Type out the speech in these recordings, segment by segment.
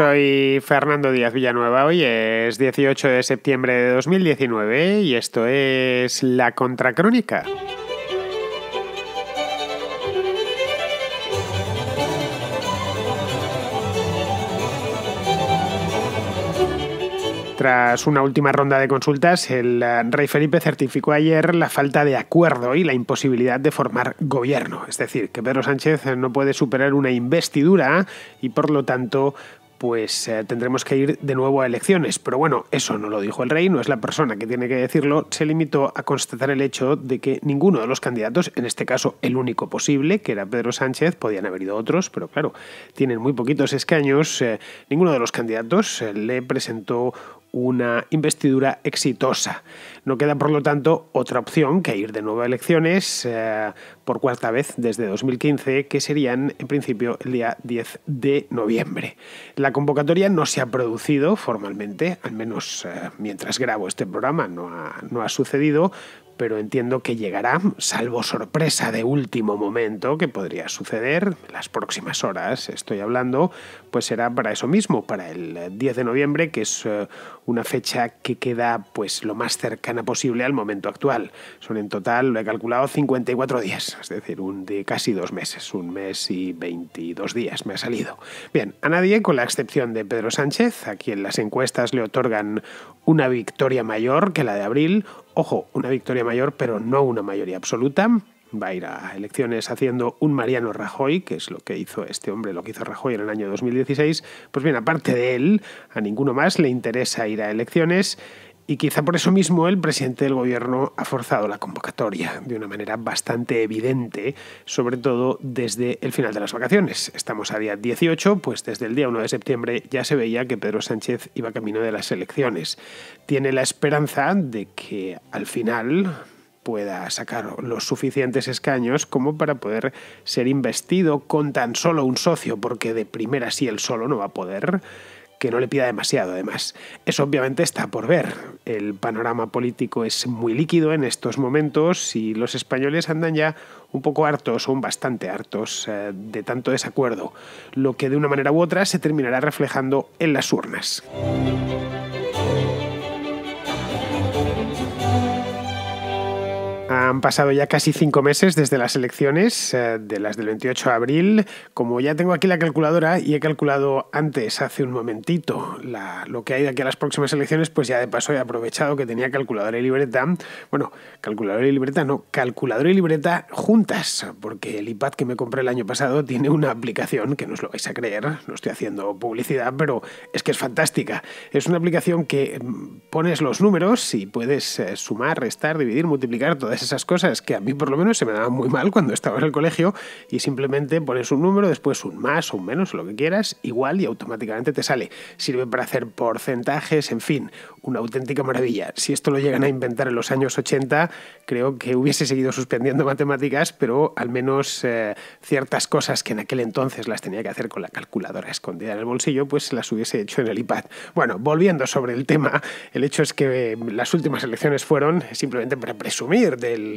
Soy Fernando Díaz Villanueva, hoy es 18 de septiembre de 2019 y esto es La Contracrónica. Tras una última ronda de consultas, el rey Felipe certificó ayer la falta de acuerdo y la imposibilidad de formar gobierno. Es decir, que Pedro Sánchez no puede superar una investidura y por lo tanto pues eh, tendremos que ir de nuevo a elecciones. Pero bueno, eso no lo dijo el rey, no es la persona que tiene que decirlo, se limitó a constatar el hecho de que ninguno de los candidatos, en este caso el único posible, que era Pedro Sánchez, podían haber ido otros, pero claro, tienen muy poquitos escaños, eh, ninguno de los candidatos eh, le presentó una investidura exitosa. No queda, por lo tanto, otra opción que ir de nuevo a elecciones eh, por cuarta vez desde 2015, que serían en principio el día 10 de noviembre. La convocatoria no se ha producido formalmente, al menos eh, mientras grabo este programa no ha, no ha sucedido, pero entiendo que llegará, salvo sorpresa de último momento que podría suceder en las próximas horas, estoy hablando, pues será para eso mismo, para el 10 de noviembre, que es eh, una fecha que queda pues lo más cercana posible al momento actual. Son en total, lo he calculado, 54 días, es decir, un de casi dos meses, un mes y 22 días me ha salido. Bien, a nadie, con la excepción de Pedro Sánchez, a quien las encuestas le otorgan una victoria mayor que la de abril. Ojo, una victoria mayor, pero no una mayoría absoluta. Va a ir a elecciones haciendo un Mariano Rajoy, que es lo que hizo este hombre, lo que hizo Rajoy en el año 2016. Pues bien, aparte de él, a ninguno más le interesa ir a elecciones y quizá por eso mismo el presidente del gobierno ha forzado la convocatoria de una manera bastante evidente, sobre todo desde el final de las vacaciones. Estamos a día 18, pues desde el día 1 de septiembre ya se veía que Pedro Sánchez iba camino de las elecciones. Tiene la esperanza de que al final pueda sacar los suficientes escaños como para poder ser investido con tan solo un socio, porque de primera sí él solo no va a poder que no le pida demasiado, además. Eso obviamente está por ver. El panorama político es muy líquido en estos momentos y los españoles andan ya un poco hartos, o bastante hartos, eh, de tanto desacuerdo, lo que de una manera u otra se terminará reflejando en las urnas. Han pasado ya casi cinco meses desde las elecciones, eh, de las del 28 de abril. Como ya tengo aquí la calculadora y he calculado antes, hace un momentito, lo que hay de aquí a las próximas elecciones, pues ya de paso he aprovechado que tenía calculadora y libreta. Bueno, calculadora y libreta no, calculadora y libreta juntas, porque el iPad que me compré el año pasado tiene una aplicación que no os lo vais a creer, no estoy haciendo publicidad, pero es que es fantástica. Es una aplicación que mm, pones los números y puedes eh, sumar, restar, dividir, multiplicar todas esas cosas que a mí por lo menos se me daban muy mal cuando estaba en el colegio y simplemente pones un número, después un más o un menos, lo que quieras, igual y automáticamente te sale. Sirve para hacer porcentajes, en fin, una auténtica maravilla. Si esto lo llegan a inventar en los años 80, creo que hubiese seguido suspendiendo matemáticas, pero al menos eh, ciertas cosas que en aquel entonces las tenía que hacer con la calculadora escondida en el bolsillo, pues las hubiese hecho en el iPad. Bueno, volviendo sobre el tema, el hecho es que eh, las últimas elecciones fueron simplemente para presumir del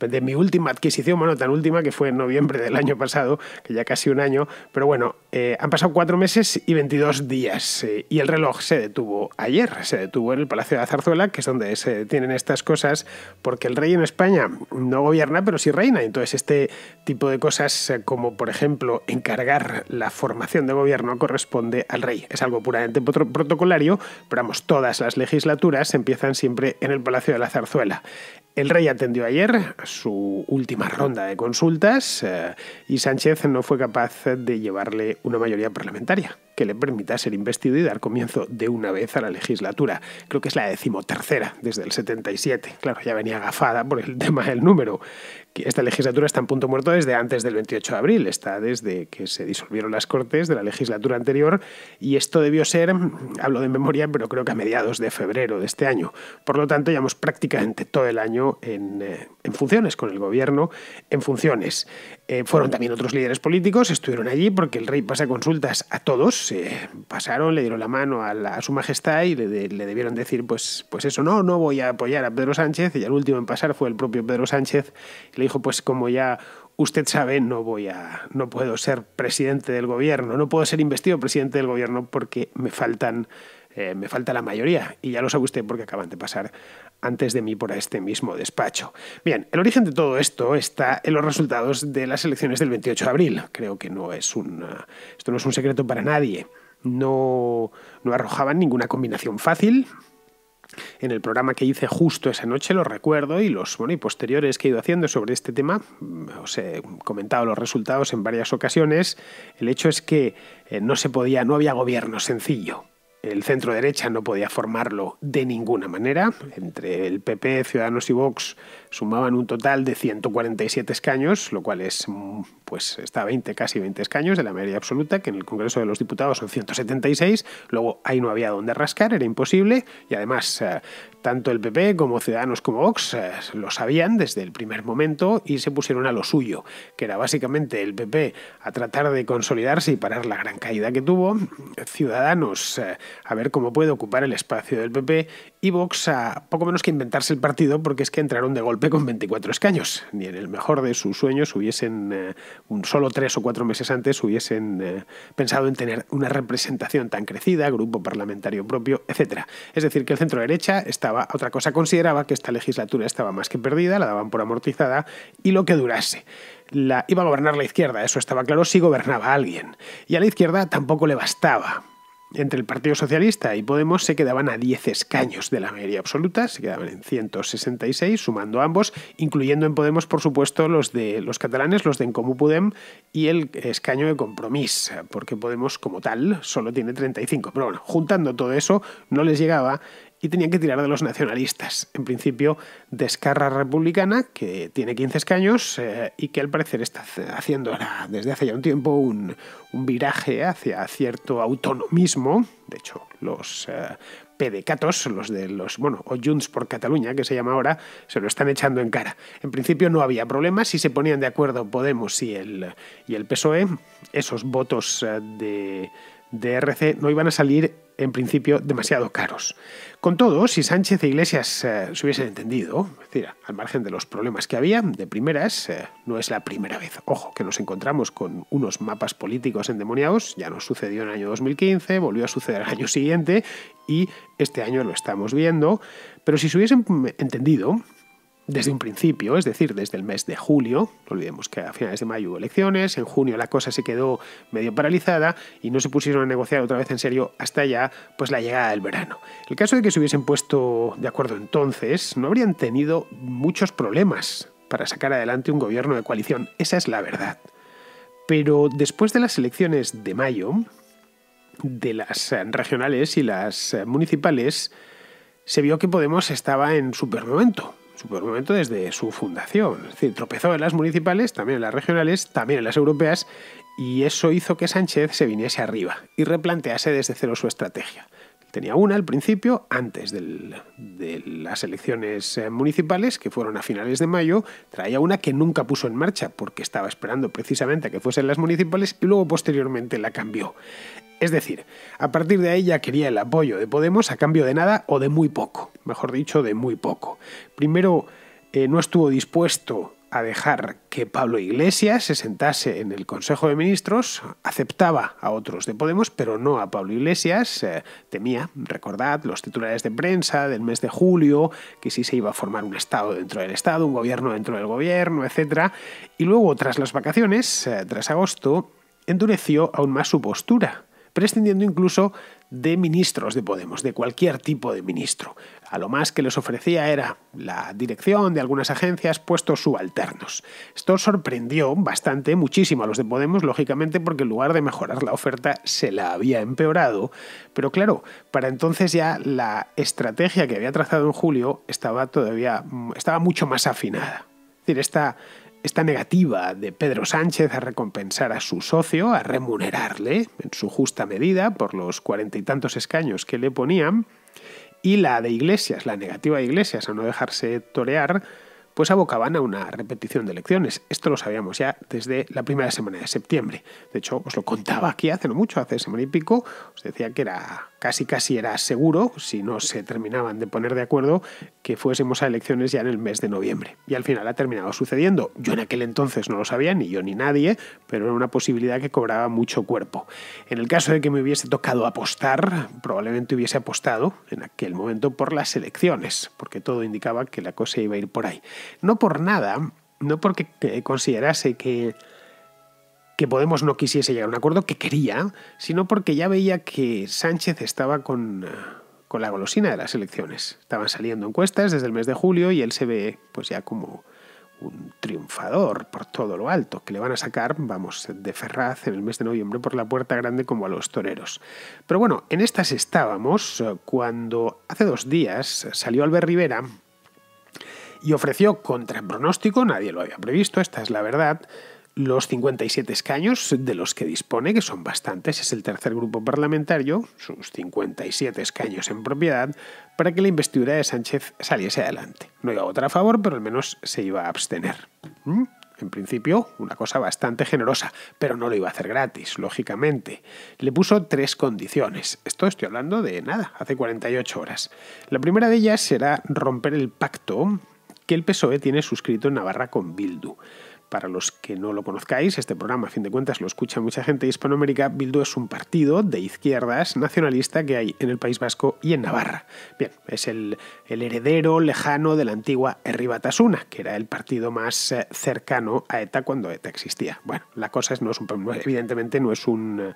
de mi última adquisición, bueno, tan última que fue en noviembre del año pasado, que ya casi un año, pero bueno, eh, han pasado cuatro meses y 22 días eh, y el reloj se detuvo ayer, se detuvo en el Palacio de la Zarzuela, que es donde se tienen estas cosas, porque el rey en España no gobierna, pero sí reina, entonces este tipo de cosas eh, como por ejemplo encargar la formación de gobierno corresponde al rey, es algo puramente protocolario, pero vamos, todas las legislaturas empiezan siempre en el Palacio de la Zarzuela. El rey atendió ayer su última ronda de consultas eh, y Sánchez no fue capaz de llevarle una mayoría parlamentaria que le permita ser investido y dar comienzo de una vez a la legislatura. Creo que es la decimotercera desde el 77. Claro, ya venía agafada por el tema del número esta legislatura está en punto muerto desde antes del 28 de abril, está desde que se disolvieron las Cortes de la legislatura anterior y esto debió ser, mm, hablo de memoria, pero creo que a mediados de febrero de este año. Por lo tanto, llevamos prácticamente todo el año en, eh, funciones con el gobierno, en funciones. Eh, fueron también otros líderes políticos, estuvieron allí porque el rey pasa consultas a todos, se pasaron, le dieron la mano a, su majestad y le, le, debieron decir, pues, pues eso no, no voy a apoyar a Pedro Sánchez y el último en pasar fue el propio Pedro Sánchez. Le dijo, pues como ya usted sabe, no voy a, no puedo ser presidente del gobierno, no puedo ser investido presidente del gobierno porque me faltan, eh, me falta la mayoría y ya lo sabe usted porque acaban de pasar antes de mí por este mismo despacho. Bien, el origen de todo esto está en los resultados de las elecciones del 28 de abril. Creo que no es un, esto no es un secreto para nadie. No, no arrojaban ninguna combinación fácil, en el programa que hice justo esa noche, lo recuerdo, y los posteriores que he ido haciendo sobre este tema, mm, os he comentado los resultados en varias ocasiones. El hecho es que eh, no se podía, no había gobierno sencillo. El centro derecha no podía formarlo de ninguna manera. Entre el PP, Ciudadanos y Vox sumaban un total de 147 escaños, lo cual es, mm, pues está 20, casi 20 escaños de la mayoría absoluta, que en el Congreso de los Diputados son 176, luego ahí no había donde rascar, era imposible, y además eh, tanto el PP como Ciudadanos como Vox eh, lo sabían desde el primer momento y se pusieron a lo suyo, que era básicamente el PP a tratar de consolidarse y parar la gran caída que tuvo, Ciudadanos eh, a ver cómo puede ocupar el espacio del PP Evox a poco menos que inventarse el partido porque es que entraron de golpe con 24 escaños. Ni en el mejor de sus sueños hubiesen, eh, un solo tres o cuatro meses antes, hubiesen eh, pensado en tener una representación tan crecida, grupo parlamentario propio, etc. Es decir, que el centro derecha estaba, otra cosa consideraba que esta legislatura estaba más que perdida, la daban por amortizada y lo que durase. La, iba a gobernar la izquierda, eso estaba claro, si gobernaba alguien. Y a la izquierda tampoco le bastaba entre el Partido Socialista y Podemos se quedaban a 10 escaños de la mayoría absoluta, se quedaban en 166, sumando ambos, incluyendo en Podemos, por supuesto, los de los catalanes, los de En Comú Podem y el escaño de Compromís, porque Podemos como tal solo tiene 35. Pero bueno, juntando todo eso, no les llegaba y tenían que tirar de los nacionalistas. En principio, de Republicana, que tiene 15 escaños eh, y que al parecer está haciendo ahora, desde hace ya un tiempo un, un, viraje hacia cierto autonomismo. De hecho, los eh, PDCATOS, los de los, bueno, o Junts por Cataluña, que se llama ahora, se lo están echando en cara. En principio no había problema. si se ponían de acuerdo Podemos y el, y el PSOE. Esos votos eh, de, de RC no iban a salir en principio, demasiado caros. Con todo, si Sánchez e Iglesias eh, se hubiesen entendido, decir, al margen de los problemas que había, de primeras, eh, no es la primera vez. Ojo, que nos encontramos con unos mapas políticos endemoniados, ya nos sucedió en el año 2015, volvió a suceder al año siguiente y este año lo estamos viendo, pero si se hubiesen entendido, desde un principio, es decir, desde el mes de julio. No olvidemos que a finales de mayo hubo elecciones, en junio la cosa se quedó medio paralizada y no se pusieron a negociar otra vez en serio hasta ya pues la llegada del verano. El caso de que se hubiesen puesto de acuerdo entonces, no habrían tenido muchos problemas para sacar adelante un gobierno de coalición, esa es la verdad. Pero después de las elecciones de mayo, de las eh, regionales y las eh, municipales, se vio que Podemos estaba en supermomento su momento desde su fundación. Es decir, tropezó en las municipales, también en las regionales, también en las europeas, y eso hizo que Sánchez se viniese arriba y replantease desde cero su estrategia. Tenía una al principio, antes de las elecciones eh, municipales, que fueron a finales de mayo, traía una que nunca puso en marcha porque estaba esperando precisamente a que fuesen las municipales y luego posteriormente la cambió. Es decir, a partir de ahí ya quería el apoyo de Podemos a cambio de nada o de muy poco, mejor dicho, de muy poco. Primero, eh, no estuvo dispuesto a dejar que Pablo Iglesias se sentase en el Consejo de Ministros, aceptaba a otros de Podemos, pero no a Pablo Iglesias, eh, temía, recordad, los titulares de prensa del mes de julio, que sí se iba a formar un Estado dentro del Estado, un gobierno dentro del gobierno, etc. Y luego, tras las vacaciones, eh, tras agosto, endureció aún más su postura prescindiendo incluso de ministros de Podemos, de cualquier tipo de ministro. A lo más que les ofrecía era la dirección de algunas agencias, puestos subalternos. Esto sorprendió bastante, muchísimo a los de Podemos, lógicamente, porque en lugar de mejorar la oferta se la había empeorado. Pero claro, para entonces ya la estrategia que había trazado en julio estaba todavía estaba mucho más afinada. Es decir, esta esta negativa de Pedro Sánchez a recompensar a su socio, a remunerarle en su justa medida por los cuarenta y tantos escaños que le ponían, y la de Iglesias, la negativa de Iglesias a no dejarse torear, pues abocaban a una repetición de elecciones. Esto lo sabíamos ya desde la primera semana de septiembre. De hecho, os lo contaba aquí hace no mucho, hace semana y pico, os decía que era casi casi era seguro, si no se terminaban de poner de acuerdo, que fuésemos a elecciones ya en el mes de noviembre. Y al final ha terminado sucediendo. Yo en aquel entonces no lo sabía, ni yo ni nadie, pero era una posibilidad que cobraba mucho cuerpo. En el caso de que me hubiese tocado apostar, probablemente hubiese apostado en aquel momento por las elecciones, porque todo indicaba que la cosa iba a ir por ahí. No por nada, no porque considerase que, que Podemos no quisiese llegar a un acuerdo que quería, sino porque ya veía que Sánchez estaba eh, con, la golosina de las elecciones. Estaban saliendo encuestas desde el mes de julio y él se ve pues ya como un triunfador por todo lo alto, que le van a sacar, vamos, de Ferraz en el mes de noviembre por la puerta grande como a los toreros. Pero bueno, en estas estábamos eh, cuando hace dos días salió Albert Rivera y ofreció contra pronóstico, nadie lo había previsto, esta es la verdad, los 57 escaños de los que dispone, que son bastantes, es el tercer grupo parlamentario, sus 57 escaños en propiedad, para que la investidura de Sánchez saliese adelante. No iba a votar a favor, pero al menos se iba a abstener. ¿Mm? En principio, una cosa bastante generosa, pero no lo iba a hacer gratis, lógicamente. Le puso tres condiciones. Esto estoy hablando de nada, hace 48 horas. La primera de ellas será romper el pacto que el PSOE tiene suscrito en Navarra con Bildu. Para los que no lo conozcáis, este programa a fin de cuentas lo escucha mucha gente de Hispanoamérica, Bildu es un partido de izquierdas nacionalista que hay en el País Vasco y en Navarra. Bien, es el, heredero lejano de la antigua Herribatasuna, que era el partido más eh, cercano a ETA cuando ETA existía. Bueno, la cosa es, no es evidentemente no es un,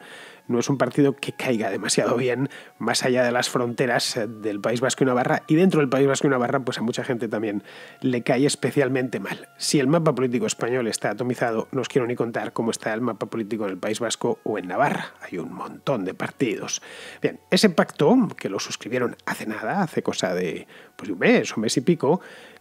no es un partido que caiga demasiado bien más allá de las fronteras eh, del País Vasco y Navarra y dentro del País Vasco y Navarra pues a mucha gente también le cae especialmente mal. Si el mapa político español está atomizado, no os quiero ni contar cómo está el mapa político en el País Vasco o en Navarra. Hay un montón de partidos. Bien, ese pacto, que lo suscribieron hace nada, hace cosa de, pues, un mes o mes y pico,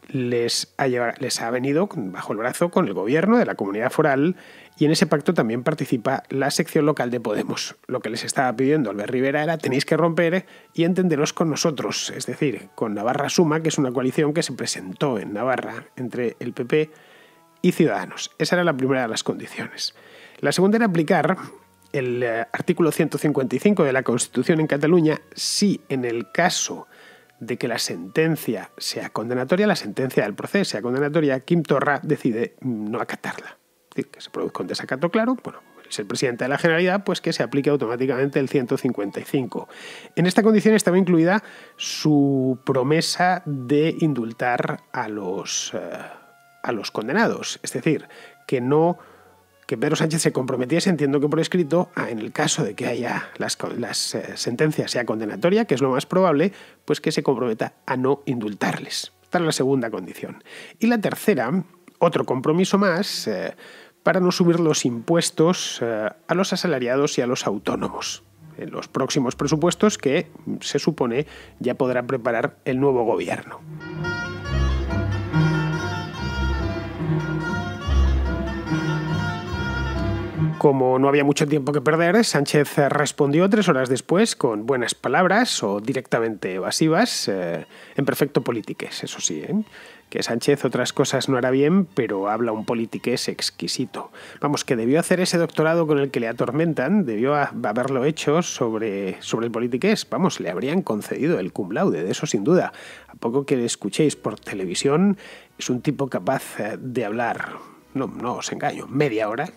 les ha, les ha venido bajo el brazo con el gobierno de la comunidad foral y en ese pacto también participa la sección local de Podemos. Lo que les estaba pidiendo Albert Rivera era tenéis que romper y entenderos con nosotros, es decir, con Navarra Suma, que es una coalición que se presentó en Navarra entre el PP, y ciudadanos. Esa era la primera de las condiciones. La segunda era aplicar el eh, artículo 155 de la Constitución en Cataluña si en el caso de que la sentencia sea condenatoria, la sentencia del proceso sea condenatoria, Kim Torra decide no acatarla. Es decir, que se produzca un desacato claro, bueno, es el presidente de la Generalidad, pues que se aplique automáticamente el 155. En esta condición estaba incluida su promesa de indultar a los... Eh, a los condenados. Es decir, que no que Pedro Sánchez se comprometiese, entiendo que por escrito, en el caso de que haya las, eh, sentencias sea condenatoria, que es lo más probable, pues que se comprometa a no indultarles. Esta es la segunda condición. Y la tercera, otro compromiso más, eh, para no subir los impuestos eh, a los asalariados y a los autónomos en los próximos presupuestos que mm, se supone ya podrá preparar el nuevo gobierno. Como no había mucho tiempo que perder, Sánchez eh, respondió tres horas después con buenas palabras o directamente evasivas, eh, en perfecto politiques, eso sí, ¿eh? que Sánchez otras cosas no hará bien, pero habla un politiques exquisito. Vamos, que debió hacer ese doctorado con el que le atormentan, debió haberlo hecho sobre, sobre el politiques, Vamos, le habrían concedido el cum laude, de eso sin duda. A poco que le escuchéis por televisión, es un tipo capaz de hablar, no, no os engaño, media hora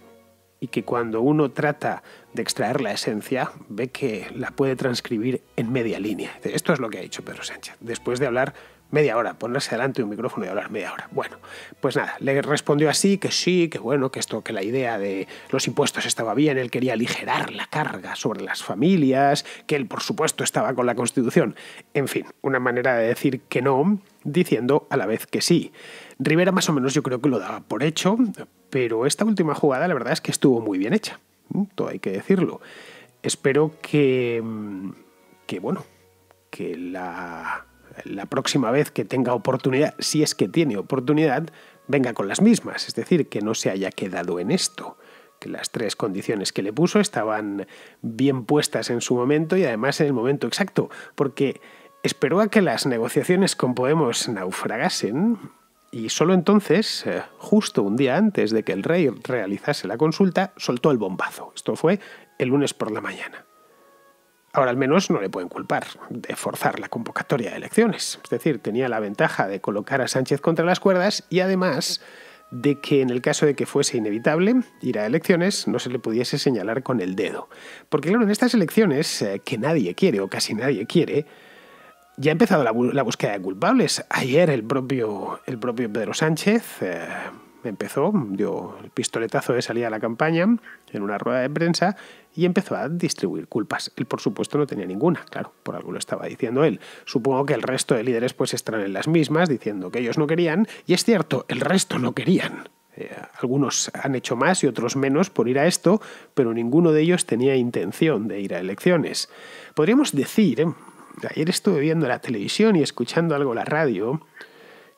y que cuando uno trata de extraer la esencia, ve que la puede transcribir en media línea. Esto es lo que ha dicho Pedro Sánchez, después de hablar media hora, ponerse delante de un micrófono y hablar media hora. Bueno, pues nada, le respondió así, que sí, que bueno, que esto, que la idea de los impuestos estaba bien, él quería aligerar la carga sobre las familias, que él por supuesto estaba con la Constitución. En fin, una manera de decir que no, diciendo a la vez que sí. Rivera más o menos yo creo que lo daba por hecho, pero esta última jugada la verdad es que estuvo muy bien hecha, ¿eh? todo hay que decirlo. Espero que, mm, que bueno, que la, próxima vez que tenga oportunidad, si es que tiene oportunidad, venga con las mismas, es decir, que no se haya quedado en esto que las tres condiciones que le puso estaban bien puestas en su momento y además en el momento exacto, porque esperó a que las negociaciones con Podemos naufragasen y solo entonces, eh, justo un día antes de que el rey realizase la consulta, soltó el bombazo. Esto fue el lunes por la mañana. Ahora al menos no le pueden culpar de forzar la convocatoria de elecciones. Es decir, tenía la ventaja de colocar a Sánchez contra las cuerdas y además de que en el caso de que fuese inevitable ir a elecciones no se le pudiese señalar con el dedo. Porque claro, en estas elecciones eh, que nadie quiere o casi nadie quiere, ya ha empezado la, búsqueda de culpables. Ayer el propio, el propio Pedro Sánchez eh, empezó, dio el pistoletazo de salida a la campaña en una rueda de prensa y empezó a distribuir culpas. Él, por supuesto, no tenía ninguna, claro, por algo lo estaba diciendo él. Supongo que el resto de líderes pues estarán en las mismas diciendo que ellos no querían, y es cierto, el resto no querían. Eh, algunos han hecho más y otros menos por ir a esto, pero ninguno de ellos tenía intención de ir a elecciones. Podríamos decir... Eh, ayer estuve viendo la televisión y escuchando algo la radio.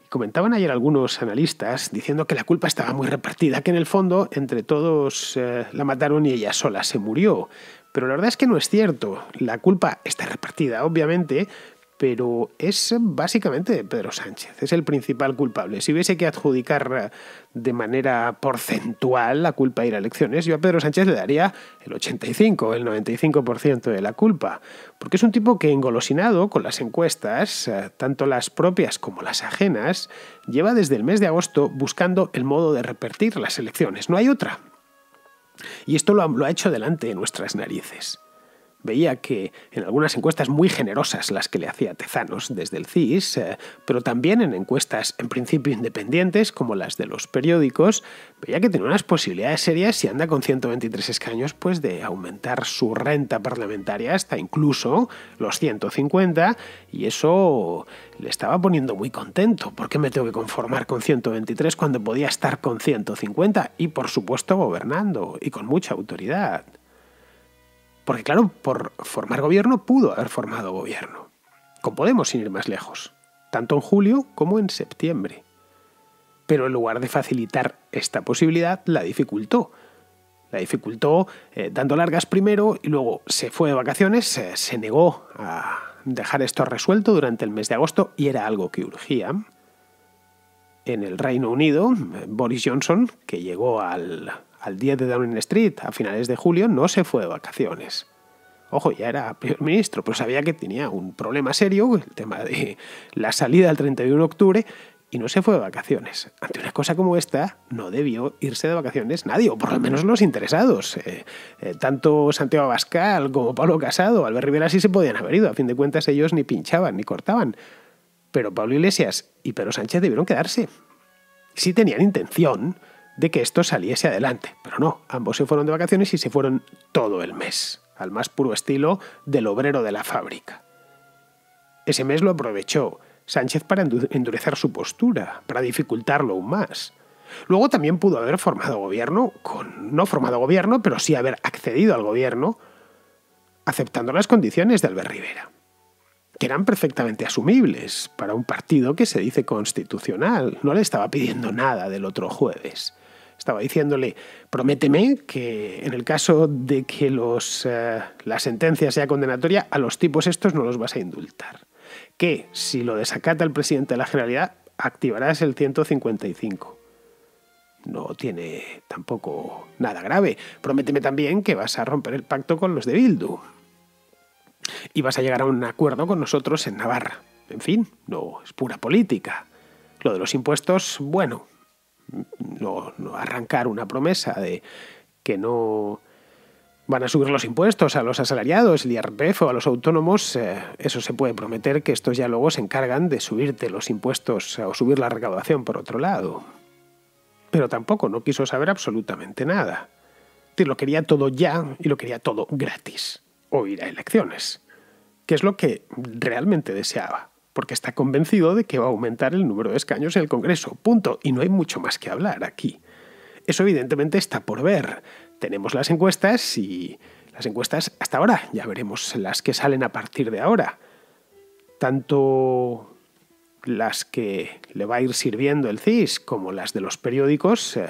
Y comentaban ayer algunos analistas diciendo que la culpa estaba muy repartida, que en el fondo entre todos eh, la mataron y ella sola se murió. Pero la verdad es que no es cierto. La culpa está repartida, obviamente, pero es básicamente Pedro Sánchez, es el principal culpable. Si hubiese que adjudicar eh, de manera porcentual la culpa de ir a elecciones, ¿eh? yo a Pedro Sánchez le daría el 85, el 95% de la culpa, porque es un tipo que engolosinado con las encuestas, eh, tanto las propias como las ajenas, lleva desde el mes de agosto buscando el modo de repetir las elecciones, no hay otra. Y esto lo ha hecho delante de nuestras narices veía que en algunas encuestas muy generosas las que le hacía Tezanos desde el CIS, eh, pero también en encuestas en principio independientes como las de los periódicos, veía que tenía unas posibilidades serias si anda con 123 escaños pues de aumentar su renta parlamentaria hasta incluso los 150 y eso le estaba poniendo muy contento. ¿Por qué me tengo que conformar con 123 cuando podía estar con 150 y por supuesto gobernando y con mucha autoridad? Porque claro, por formar gobierno pudo haber formado gobierno. Con Podemos sin ir más lejos, tanto en julio como en septiembre. Pero en lugar de facilitar esta posibilidad, la dificultó. La dificultó eh, dando largas primero y luego se fue de vacaciones, se negó a dejar esto resuelto durante el mes de agosto y era algo que urgía. En el Reino Unido, eh, Boris Johnson, que llegó al al día de Downing Street a finales de julio, no se fue de vacaciones. Ojo, ya era primer ministro, pero sabía que tenía un problema serio, el tema de la salida el 31 de octubre, y no se fue de vacaciones. Ante una cosa como esta, no debió irse de vacaciones nadie, o por lo menos los interesados. Eh, eh, tanto Santiago Abascal como Pablo Casado, Albert Rivera sí se podían haber ido. A fin de cuentas, ellos ni pinchaban ni cortaban. Pero Pablo Iglesias y Pedro Sánchez debieron quedarse. Sí tenían intención, de que esto saliese adelante. Pero no, ambos se fueron de vacaciones y se fueron todo el mes, al más puro estilo del obrero de la fábrica. Ese mes lo aprovechó Sánchez para endurecer su postura, para dificultarlo aún más. Luego también pudo haber formado gobierno, con, no formado gobierno, pero sí haber accedido al gobierno, aceptando las condiciones de Albert Rivera, que eran perfectamente asumibles para un partido que se dice constitucional. No le estaba pidiendo nada del otro jueves estaba diciéndole, prométeme que en el caso de que los, eh, la sentencia sea condenatoria, a los tipos estos no los vas a indultar. Que si lo desacata el presidente de la Generalidad, activarás el 155. No tiene tampoco nada grave. Prométeme también que vas a romper el pacto con los de Bildu. Y vas a llegar a un acuerdo con nosotros en Navarra. En fin, no, es pura política. Lo de los impuestos, bueno, no, arrancar una promesa de que no van a subir los impuestos a los asalariados, el IRPF o a los autónomos, eh, eso se puede prometer que estos ya luego se encargan de subirte los impuestos o subir la recaudación por otro lado. Pero tampoco no quiso saber absolutamente nada. Lo quería todo ya y lo quería todo gratis, o ir a elecciones, que es lo que realmente deseaba porque está convencido de que va a aumentar el número de escaños en el Congreso. Punto. Y no hay mucho más que hablar aquí. Eso evidentemente está por ver. Tenemos las encuestas y las encuestas hasta ahora, ya veremos las que salen a partir de ahora. Tanto las que le va a ir sirviendo el CIS como las de los periódicos eh,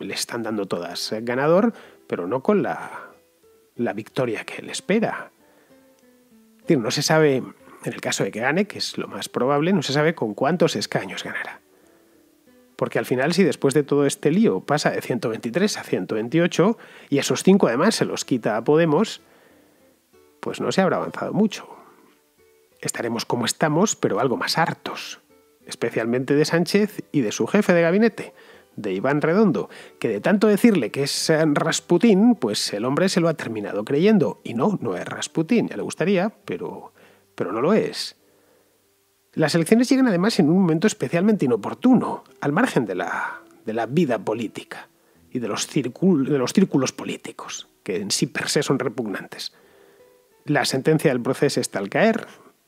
le están dando todas eh, ganador, pero no con la, la victoria que él espera. no se sabe en el caso de que gane, que es lo más probable, no se sabe con cuántos escaños ganará. Porque al final, si después de todo este lío pasa de 123 a 128, y esos 5 además se los quita a Podemos, pues no se habrá avanzado mucho. Estaremos como estamos, pero algo más hartos. Especialmente de Sánchez y de su jefe de gabinete, de Iván Redondo, que de tanto decirle que es Rasputín, pues el hombre se lo ha terminado creyendo. Y no, no es Rasputín, ya le gustaría, pero pero no lo es. Las elecciones llegan además en un momento especialmente inoportuno, al margen de la, vida política y de los, de los círculos políticos, que en sí per se son repugnantes. La sentencia del proceso está al caer,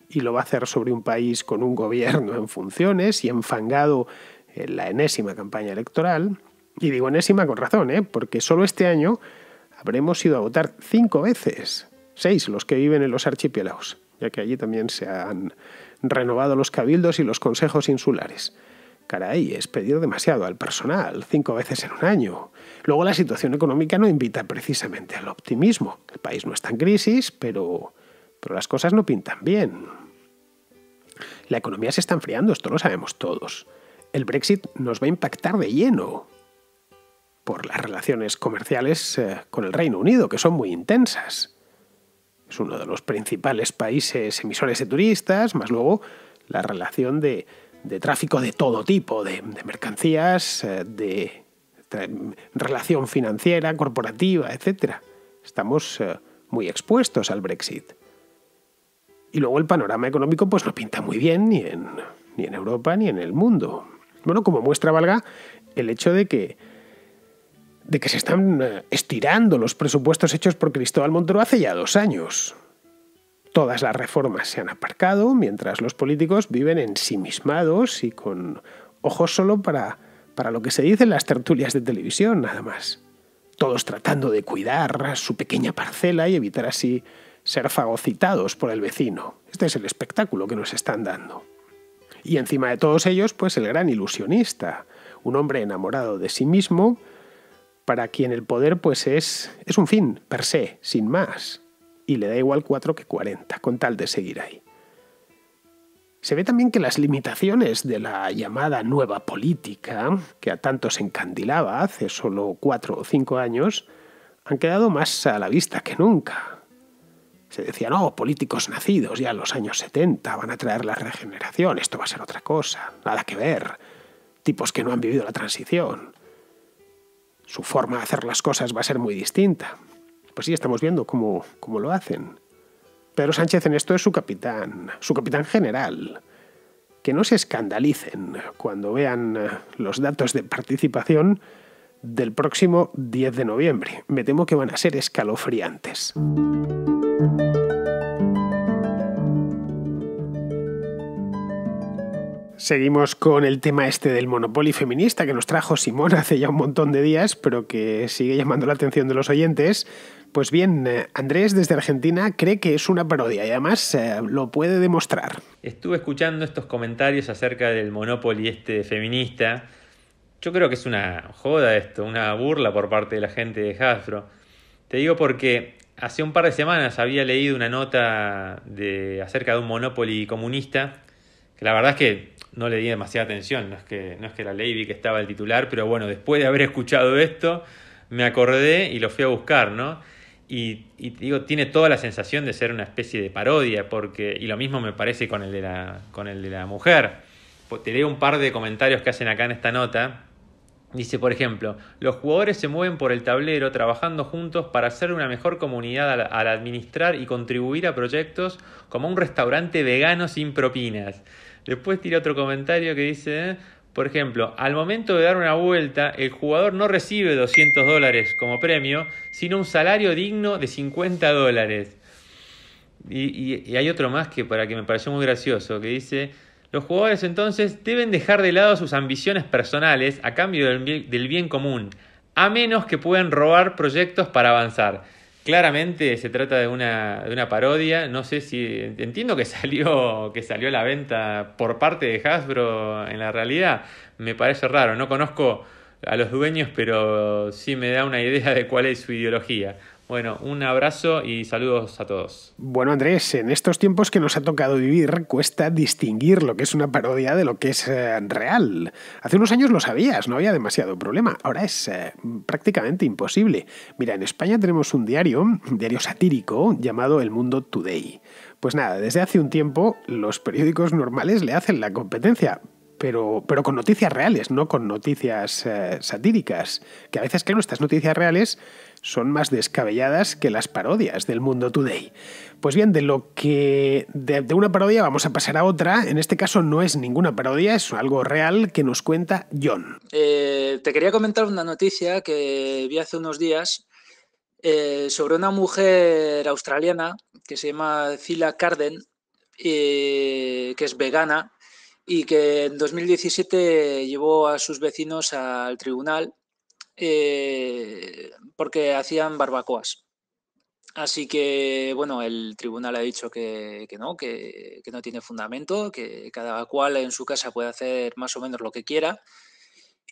y lo va a hacer sobre un país con un gobierno en funciones y enfangado en la enésima campaña electoral. Y digo enésima con razón, ¿eh? porque solo este año habremos ido a votar cinco veces, seis los que viven en los archipiélagos ya que allí también se han renovado los cabildos y los consejos insulares. Caray, es pedir demasiado al personal, cinco veces en un año. Luego la situación económica no invita precisamente al optimismo. El país no está en crisis, pero, pero las cosas no pintan bien. La economía se está enfriando, esto lo sabemos todos. El Brexit nos va a impactar de lleno por las relaciones comerciales eh, con el Reino Unido, que son muy intensas es uno de los principales países emisores de turistas, más luego la relación de, tráfico de todo tipo, de, mercancías, eh, de, relación financiera, corporativa, etc. Estamos eh, muy expuestos al Brexit. Y luego el panorama económico pues no pinta muy bien ni ni en Europa ni en el mundo. Bueno, como muestra valga el hecho de que de que se están eh, estirando los presupuestos hechos por Cristóbal Montero hace ya dos años. Todas las reformas se han aparcado mientras los políticos viven ensimismados y con ojos solo para, para lo que se dice en las tertulias de televisión, nada más. Todos tratando de cuidar su pequeña parcela y evitar así ser fagocitados por el vecino. Este es el espectáculo que nos están dando. Y encima de todos ellos, pues el gran ilusionista, un hombre enamorado de sí mismo, para quien el poder pues es, es un fin, per se, sin más, y le da igual 4 que 40, con tal de seguir ahí. Se ve también que las limitaciones de la llamada nueva política, que a tantos encandilaba hace solo cuatro o cinco años, han quedado más a la vista que nunca. Se decía, no, políticos nacidos ya en los años 70 van a traer la regeneración, esto va a ser otra cosa, nada que ver, tipos que no han vivido la transición su forma de hacer las cosas va a ser muy distinta. Pues sí, estamos viendo cómo, cómo lo hacen. Pero Sánchez en esto es su capitán, su capitán general. Que no se escandalicen cuando vean eh, los datos de participación del próximo 10 de noviembre. Me temo que van a ser escalofriantes. Seguimos con el tema este del monopolio feminista que nos trajo Simón hace ya un montón de días, pero que sigue llamando la atención de los oyentes. Pues bien, eh, Andrés desde Argentina cree que es una parodia y además eh, lo puede demostrar. Estuve escuchando estos comentarios acerca del Monopoly este feminista. Yo creo que es una joda esto, una burla por parte de la gente de Hasbro. Te digo porque hace un par de semanas había leído una nota de, acerca de un Monopoly comunista, que la verdad es que no le di demasiada atención, no es que, no es que la ley vi que estaba el titular, pero bueno, después de haber escuchado esto, me acordé y lo fui a buscar, ¿no? Y, digo, tiene toda la sensación de ser una especie de parodia, porque, y lo mismo me parece con el de la, con el de la mujer. Te leo un par de comentarios que hacen acá en esta nota. Dice, por ejemplo, los jugadores se mueven por el tablero trabajando juntos para hacer una mejor comunidad al administrar y contribuir a proyectos como un restaurante vegano sin propinas. Después tira otro comentario que dice, por ejemplo, al momento de dar una vuelta, el jugador no recibe 200 dólares como premio, sino un salario digno de 50 dólares. Y, hay otro más que para que me pareció muy gracioso, que dice, los jugadores entonces deben dejar de lado sus ambiciones personales a cambio del bien común, a menos que puedan robar proyectos para avanzar. Claramente se trata de una, de una parodia. No sé si. Entiendo que salió, que salió a la venta por parte de Hasbro en la realidad. Me parece raro. No conozco a los dueños, pero sí me da una idea de cuál es su ideología. Bueno, un abrazo y saludos a todos. Bueno, Andrés, en estos tiempos que nos ha tocado vivir, cuesta distinguir lo que es una parodia de lo que es eh, real. Hace unos años lo sabías, no había demasiado problema. Ahora es eh, prácticamente imposible. Mira, en España tenemos un diario, un diario satírico, llamado El Mundo Today. Pues nada, desde hace un tiempo los periódicos normales le hacen la competencia, pero, con noticias reales, no con noticias eh, satíricas. Que a veces, claro, estas noticias reales son más descabelladas que las parodias del mundo today. Pues bien, de lo que. De, una parodia vamos a pasar a otra. En este caso no es ninguna parodia, es algo real que nos cuenta John. Eh, te quería comentar una noticia que vi hace unos días eh, sobre una mujer australiana que se llama Zila Carden, que es vegana y que en 2017 llevó a sus vecinos al tribunal eh, porque hacían barbacoas. Así que, bueno, el tribunal ha dicho que, no, que, no tiene fundamento, que cada cual en su casa puede hacer más o menos lo que quiera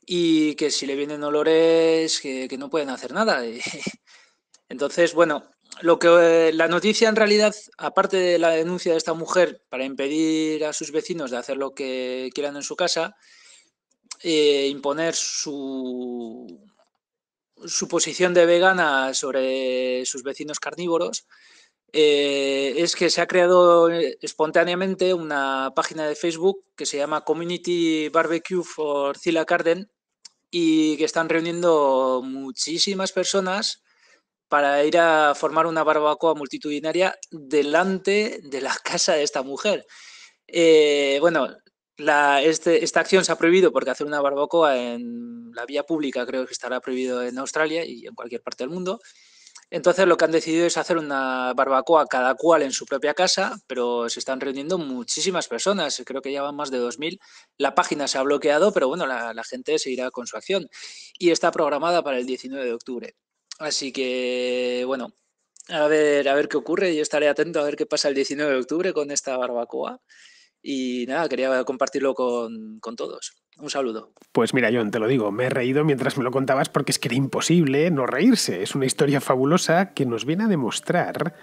y que si le vienen olores, que no pueden hacer nada. Entonces, bueno, lo que eh, la noticia en realidad, aparte de la denuncia de esta mujer para impedir a sus vecinos de hacer lo que quieran en su casa, eh, imponer su, su posición de vegana sobre sus vecinos carnívoros, eh, es que se ha creado espontáneamente una página de Facebook que se llama Community Barbecue for Zilla Carden y que están reuniendo muchísimas personas para ir a formar una barbacoa multitudinaria delante de la casa de esta mujer. Eh, bueno, este, esta acción se ha prohibido porque hacer una barbacoa en la vía pública creo que estará prohibido en Australia y en cualquier parte del mundo. Entonces lo que han decidido es hacer una barbacoa cada cual en su propia casa, pero se están reuniendo muchísimas personas, creo que ya van más de 2.000. La página se ha bloqueado, pero bueno, la, la gente seguirá con su acción y está programada para el 19 de octubre. Así que, bueno, a ver, a ver qué ocurre. Yo estaré atento a ver qué pasa el 19 de octubre con esta barbacoa. Y nada, quería compartirlo con, con, todos. Un saludo. Pues mira, John, te lo digo, me he reído mientras me lo contabas porque es que era imposible no reírse. Es una historia fabulosa que nos viene a demostrar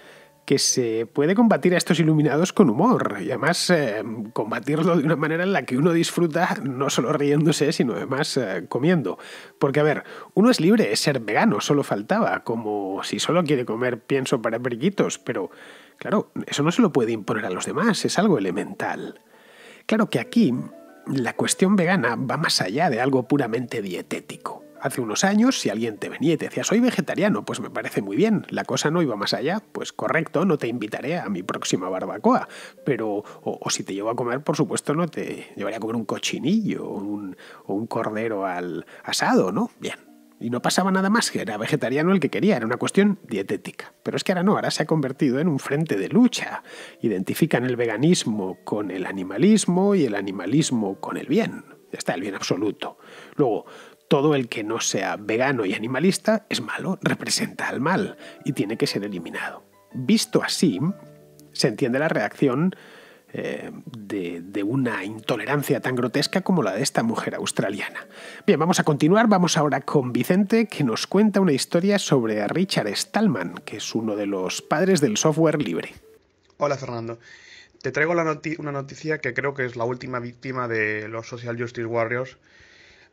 que se puede combatir a estos iluminados con humor y además eh, combatirlo de una manera en la que uno disfruta no solo riéndose, sino además eh, comiendo. Porque a ver, uno es libre de ser vegano, solo faltaba, como si solo quiere comer pienso para periquitos, pero claro, eso no se lo puede imponer a los demás, es algo elemental. Claro que aquí la cuestión vegana va más allá de algo puramente dietético hace unos años, si alguien te venía y te decía, soy vegetariano, pues me parece muy bien, la cosa no iba más allá, pues correcto, no te invitaré a mi próxima barbacoa, pero, o, si te llevo a comer, por supuesto, no te llevaría a comer un cochinillo o un, cordero al asado, ¿no? Bien, y no pasaba nada más, que era vegetariano el que quería, era una cuestión dietética. Pero es que ahora no, ahora se ha convertido en un frente de lucha. Identifican el veganismo con el animalismo y el animalismo con el bien. Ya está, el bien absoluto. Luego, todo el que no sea vegano y animalista es malo, representa al mal y tiene que ser eliminado. Visto así, se entiende la reacción eh, de, una intolerancia tan grotesca como la de esta mujer australiana. Bien, vamos a continuar, vamos ahora con Vicente que nos cuenta una historia sobre Richard Stallman, que es uno de los padres del software libre. Hola Fernando. Te traigo una noticia que creo que es la última víctima de los Social Justice Warriors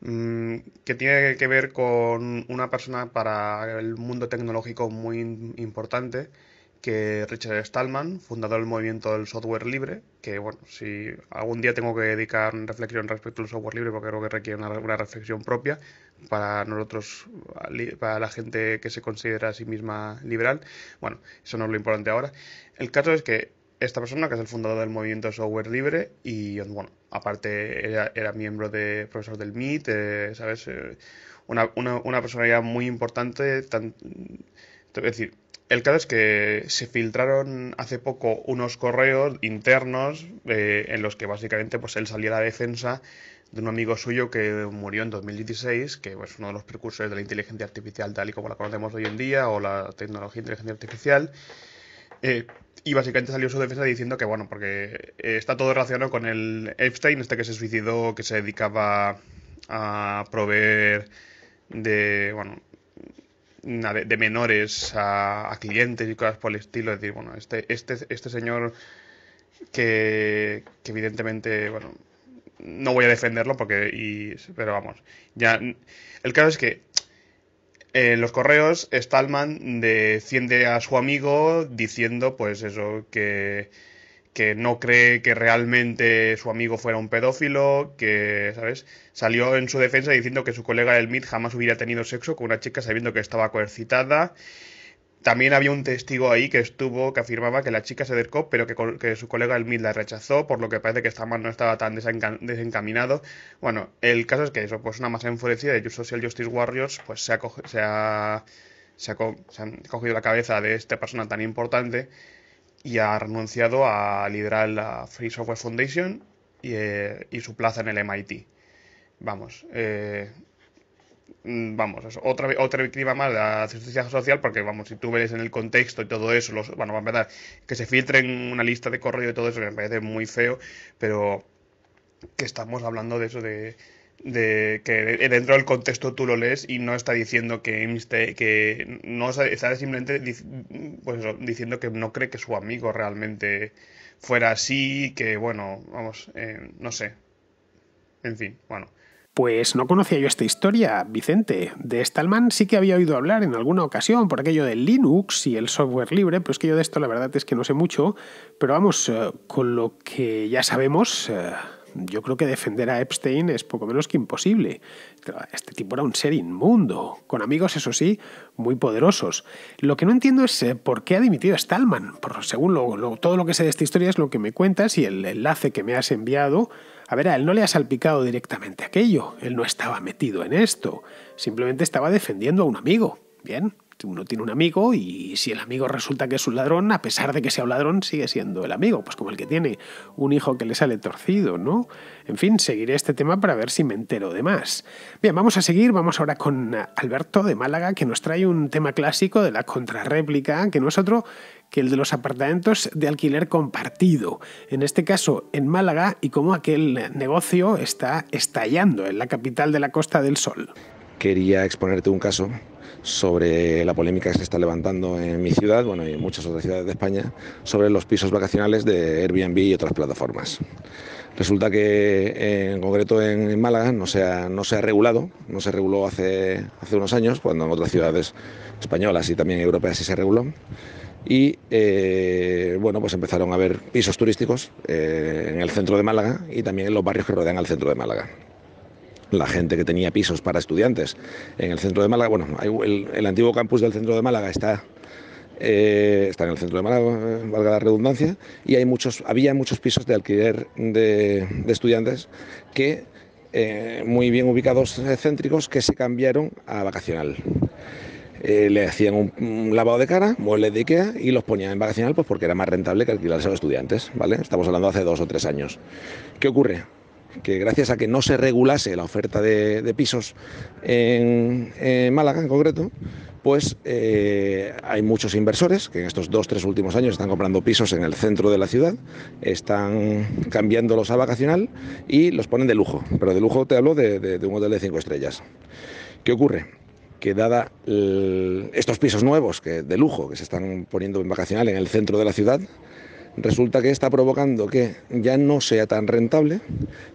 Mm, que tiene que ver con una persona para el mundo tecnológico muy importante, que Richard Stallman, fundador del movimiento del software libre, que bueno, si algún día tengo que dedicar una reflexión respecto al software libre, porque creo que requiere una reflexión propia para nosotros, para la gente que se considera a sí misma liberal, bueno, eso no es lo importante ahora. El caso es que esta persona, que es el fundador del movimiento software libre, y bueno, aparte era, miembro de profesor del MIT, eh, ¿sabes? Eh, una, una, personalidad muy importante. es decir, el caso es que se filtraron hace poco unos correos internos eh, en los que básicamente pues, él salía a la defensa de un amigo suyo que murió en 2016, que es pues, uno de los precursores de la inteligencia artificial tal y como la conocemos hoy en día, o la tecnología de inteligencia artificial. Y básicamente salió su defensa diciendo que, bueno, porque eh, está todo relacionado con el Epstein, este que se suicidó, que se dedicaba a proveer de, bueno, de, menores a, clientes y cosas por el estilo. Es decir, bueno, este, este, este señor que, que evidentemente, bueno, no voy a defenderlo porque, pero vamos, ya, el caso es que en los correos, Stallman defiende a su amigo diciendo, pues eso, que, no cree que realmente su amigo fuera un pedófilo, que, ¿sabes? Salió en su defensa diciendo que su colega del MIT jamás hubiera tenido sexo con una chica sabiendo que estaba coercitada también había un testigo ahí que estuvo, que afirmaba que la chica se dercó, pero que, su colega el Mil la rechazó, por lo que parece que esta mano no estaba tan desencaminado. Bueno, el caso es que eso, pues una masa enfurecida de Social Justice Warriors, pues se ha, se, ha, se, ha cogido la cabeza de esta persona tan importante y ha renunciado a liderar la Free Software Foundation y, eh, y su plaza en el MIT. Vamos, eh, Mm, vamos, otra, otra víctima más de la justicia social, porque vamos, si tú ves en el contexto y todo eso, los, bueno, en verdad que se filtren una lista de correo y todo eso, me parece muy feo, pero que estamos hablando de eso de, que dentro del contexto tú lo lees y no está diciendo que, que no está simplemente pues diciendo que no cree que su amigo realmente fuera así, que bueno, vamos, eh, no sé. En fin, bueno. Pues no conocía yo esta historia, Vicente. De Stallman sí que había oído hablar en alguna ocasión por aquello de Linux y el software libre, pero es que yo de esto la verdad es que no sé mucho. Pero vamos, eh, con lo que ya sabemos, eh, yo creo que defender a Epstein es poco menos que imposible. Este, este tipo era un ser inmundo, con amigos, eso sí, muy poderosos. Lo que no entiendo es eh, por qué ha dimitido Stallman. según todo lo que sé de esta historia es lo que me cuentas y el enlace que me has enviado a ver, a él no le ha salpicado directamente aquello, él no estaba metido en esto, simplemente estaba defendiendo a un amigo. Bien uno tiene un amigo y si el amigo resulta que es un ladrón, a pesar de que sea un ladrón, sigue siendo el amigo, pues como el que tiene un hijo que le sale torcido, ¿no? En fin, seguiré este tema para ver si me entero de más. Bien, vamos a seguir, vamos ahora con Alberto de Málaga, que nos trae un tema clásico de la contrarréplica, que no es otro que el de los apartamentos de alquiler compartido, en este caso en Málaga, y cómo aquel negocio está estallando en la capital de la Costa del Sol. Quería exponerte un caso sobre la polémica que se está levantando en mi ciudad, bueno, y en muchas otras ciudades de España, sobre los pisos vacacionales de Airbnb y otras plataformas. Resulta que en concreto en Málaga no se ha, regulado, no se reguló hace, unos años, cuando en otras ciudades españolas y también europeas sí se reguló. Y eh, bueno, pues empezaron a haber pisos turísticos eh, en el centro de Málaga y también en los barrios que rodean al centro de Málaga la gente que tenía pisos para estudiantes en el centro de Málaga. Bueno, el, antiguo campus del centro de Málaga está, eh, está en el centro de Málaga, eh, valga la redundancia, y hay muchos, había muchos pisos de alquiler de, estudiantes que eh, muy bien ubicados céntricos que se cambiaron a vacacional. le hacían un, lavado de cara, muebles de Ikea y los ponían en vacacional pues, porque era más rentable que alquilarse a los estudiantes, ¿vale? Estamos hablando hace dos o tres años. ¿Qué ocurre? que gracias a que no se regulase la oferta de, pisos en, Málaga en concreto, pues eh, hay muchos inversores que en estos dos, tres últimos años están comprando pisos en el centro de la ciudad, están cambiándolos a vacacional y los ponen de lujo. Pero de lujo te hablo de, un hotel de cinco estrellas. ¿Qué ocurre? que dada estos pisos nuevos que, de lujo que se están poniendo en vacacional en el centro de la ciudad, resulta que está provocando que ya no sea tan rentable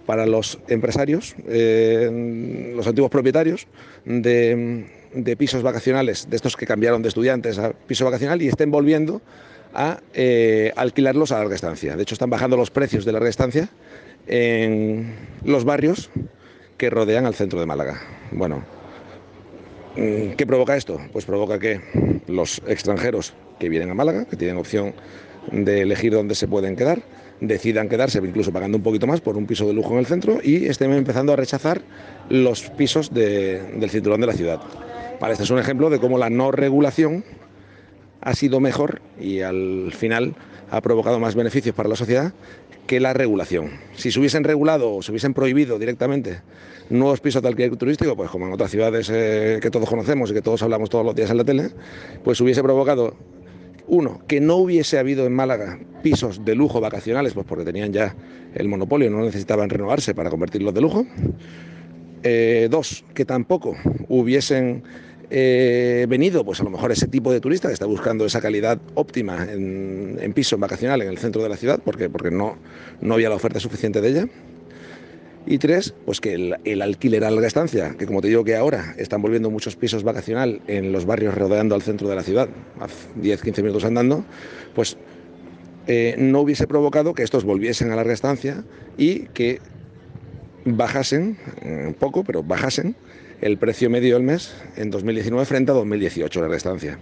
para los empresarios, eh, los antiguos propietarios de, pisos vacacionales, de estos que cambiaron de estudiantes a piso vacacional y estén volviendo a eh, alquilarlos a larga estancia. De hecho, están bajando los precios de larga estancia en los barrios que rodean al centro de Málaga. Bueno, ¿qué provoca esto? Pues provoca que los extranjeros que vienen a Málaga, que tienen opción de elegir dónde se pueden quedar, decidan quedarse incluso pagando un poquito más por un piso de lujo en el centro y estén empezando a rechazar los pisos de, del cinturón de la ciudad. este es un ejemplo de cómo la no regulación ha sido mejor y al final ha provocado más beneficios para la sociedad que la regulación. Si se hubiesen regulado o se hubiesen prohibido directamente nuevos pisos de alquiler turístico, pues como en otras ciudades eh, que todos conocemos y que todos hablamos todos los días en la tele, pues hubiese provocado uno, que no hubiese habido en Málaga pisos de lujo vacacionales, pues porque tenían ya el monopolio, no necesitaban renovarse para convertirlos de lujo. Eh, dos, que tampoco hubiesen eh, venido, pues a lo mejor ese tipo de turista que está buscando esa calidad óptima en, piso en vacacional en el centro de la ciudad, porque, porque no, no había la oferta suficiente de ella. Y tres, pues que el, alquiler a larga estancia, que como te digo que ahora están volviendo muchos pisos vacacional en los barrios rodeando al centro de la ciudad, a 10-15 minutos andando, pues eh, no hubiese provocado que estos volviesen a larga estancia y que bajasen, un mm, poco, pero bajasen el precio medio del mes en 2019 frente a 2018 la restancia.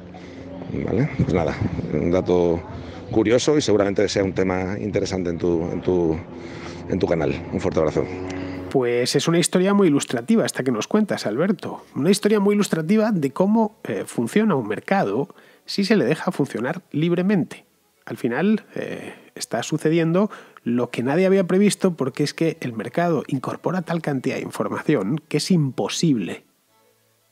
¿Vale? Pues nada, un dato curioso y seguramente sea un tema interesante en tu, en tu en tu canal. Un fuerte abrazo. Pues es una historia muy ilustrativa esta que nos cuentas, Alberto. Una historia muy ilustrativa de cómo eh, funciona un mercado si se le deja funcionar libremente. Al final eh, está sucediendo lo que nadie había previsto porque es que el mercado incorpora tal cantidad de información que es imposible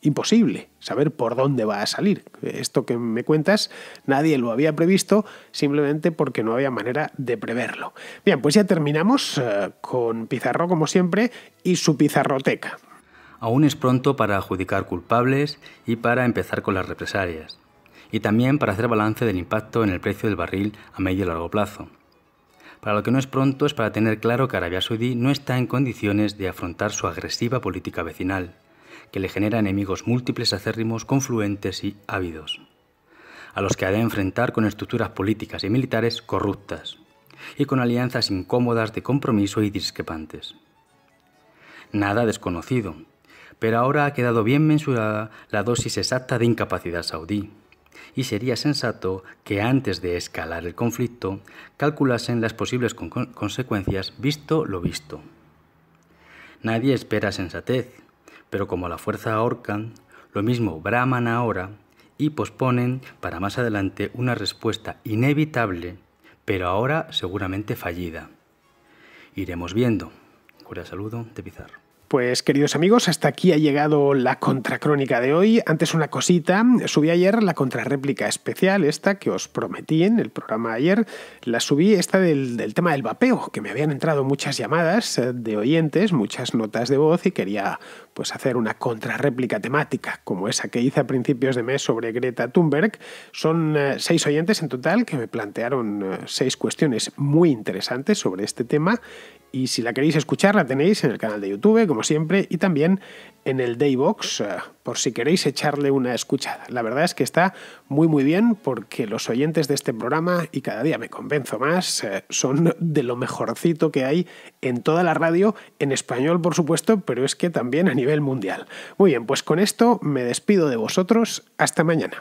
imposible saber por dónde va a salir. Esto que me cuentas, nadie lo había previsto simplemente porque no había manera de preverlo. Bien, pues ya terminamos eh, con Pizarro, como siempre, y su pizarroteca. Aún es pronto para adjudicar culpables y para empezar con las represalias. Y también para hacer balance del impacto en el precio del barril a medio y largo plazo. Para lo que no es pronto es para tener claro que Arabia Saudí no está en condiciones de afrontar su agresiva política vecinal que le genera enemigos múltiples, acérrimos, confluentes y ávidos, a los que ha de enfrentar con estructuras políticas y militares corruptas y con alianzas incómodas de compromiso y discrepantes. Nada desconocido, pero ahora ha quedado bien mensurada la dosis exacta de incapacidad saudí, y sería sensato que antes de escalar el conflicto calculasen las posibles consecuencias visto lo visto. Nadie espera sensatez, pero como la fuerza ahorcan, lo mismo braman ahora y posponen para más adelante una respuesta inevitable, pero ahora seguramente fallida. Iremos viendo. Cordial saludo de Pizarro. Pues queridos amigos, hasta aquí ha llegado la contracrónica de hoy. Antes una cosita, subí ayer la contrarréplica especial, esta que os prometí en el programa ayer, la subí esta del, tema del vapeo, que me habían entrado muchas llamadas eh, de oyentes, muchas notas de voz y quería pues hacer una contrarréplica temática, como esa que hice a principios de mes sobre Greta Thunberg. Son eh, seis oyentes en total que me plantearon eh, seis cuestiones muy interesantes sobre este tema y si la queréis escuchar, la tenéis en el canal de YouTube, como siempre, y también en el Daybox, eh, por si queréis echarle una escuchada. La verdad es que está muy muy bien porque los oyentes de este programa, y cada día me convenzo más, eh, son de lo mejorcito que hay en toda la radio, en español por supuesto, pero es que también a nivel mundial. Muy bien, pues con esto me despido de vosotros. Hasta mañana.